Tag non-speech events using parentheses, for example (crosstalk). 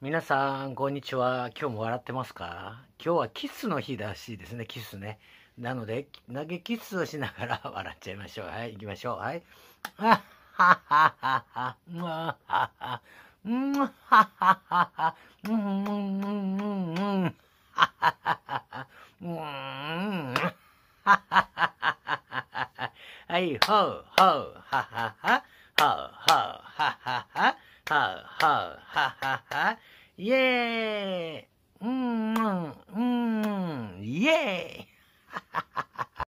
皆さん、こんにちは。今日も笑ってますか今日はキスの日らしいですね、キスね。なので、投げキスをしながら (laughs) 笑っちゃいましょう。はい、行きましょう。はい。(laughs) ははははは、うわはは、うんはははは、うんうんうんうんうははははは、うん、ははははは、い、ほうほう、ははは、ほうほう、ははは、ho, ho, ha, ha, ha. Yeah. Hmm. Hmm. yeah.